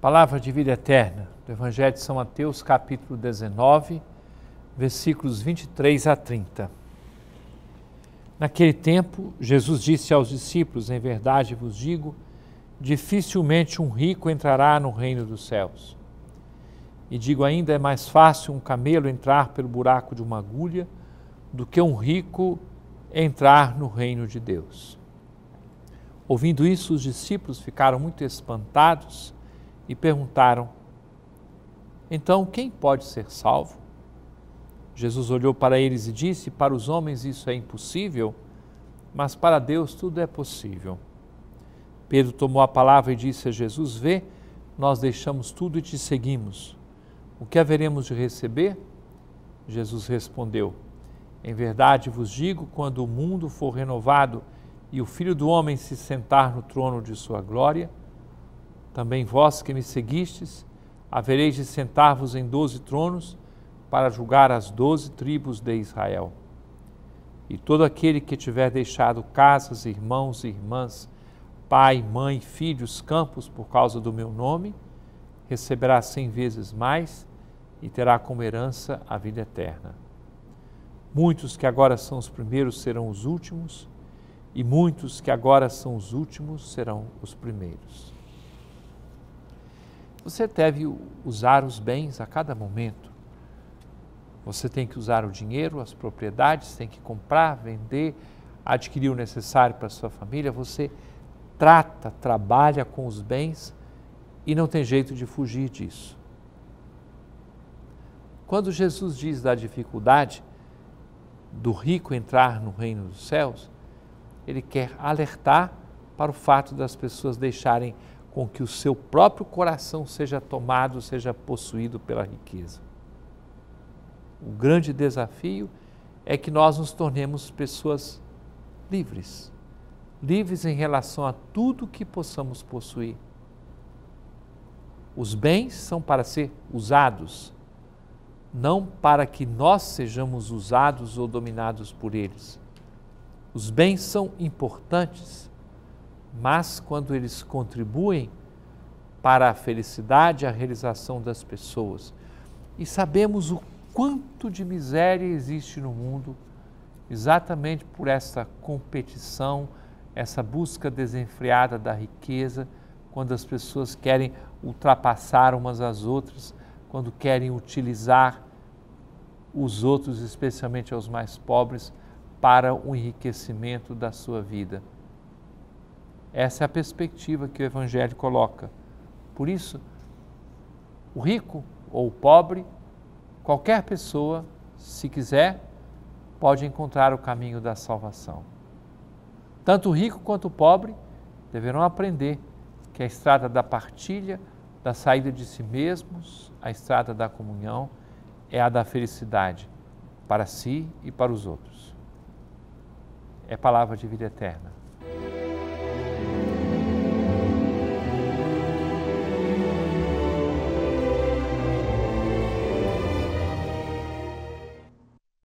Palavra de vida eterna do Evangelho de São Mateus, capítulo 19, versículos 23 a 30. Naquele tempo, Jesus disse aos discípulos: Em verdade vos digo, dificilmente um rico entrará no reino dos céus. E digo ainda: é mais fácil um camelo entrar pelo buraco de uma agulha do que um rico entrar no reino de Deus. Ouvindo isso, os discípulos ficaram muito espantados e perguntaram: Então quem pode ser salvo? Jesus olhou para eles e disse: Para os homens isso é impossível, mas para Deus tudo é possível. Pedro tomou a palavra e disse a Jesus: Vê, nós deixamos tudo e te seguimos. O que haveremos de receber? Jesus respondeu: Em verdade vos digo, quando o mundo for renovado e o Filho do Homem se sentar no trono de sua glória, também vós que me seguistes, havereis de sentar-vos em doze tronos para julgar as doze tribos de Israel. E todo aquele que tiver deixado casas, irmãos e irmãs, pai, mãe, filhos, campos, por causa do meu nome, receberá cem vezes mais e terá como herança a vida eterna. Muitos que agora são os primeiros serão os últimos, e muitos que agora são os últimos serão os primeiros. Você deve usar os bens a cada momento. Você tem que usar o dinheiro, as propriedades, tem que comprar, vender, adquirir o necessário para a sua família. Você trata, trabalha com os bens e não tem jeito de fugir disso. Quando Jesus diz da dificuldade do rico entrar no reino dos céus, ele quer alertar para o fato das pessoas deixarem com que o seu próprio coração seja tomado, seja possuído pela riqueza. O grande desafio é que nós nos tornemos pessoas livres, livres em relação a tudo que possamos possuir. Os bens são para ser usados, não para que nós sejamos usados ou dominados por eles. Os bens são importantes, mas quando eles contribuem para a felicidade, a realização das pessoas. E sabemos o quanto de miséria existe no mundo exatamente por essa competição, essa busca desenfreada da riqueza, quando as pessoas querem ultrapassar umas às outras, quando querem utilizar os outros, especialmente aos mais pobres, para o enriquecimento da sua vida. Essa é a perspectiva que o Evangelho coloca. Por isso, o rico ou o pobre, qualquer pessoa, se quiser, pode encontrar o caminho da salvação. Tanto o rico quanto o pobre deverão aprender que a estrada da partilha, da saída de si mesmos, a estrada da comunhão, é a da felicidade para si e para os outros. É palavra de vida eterna.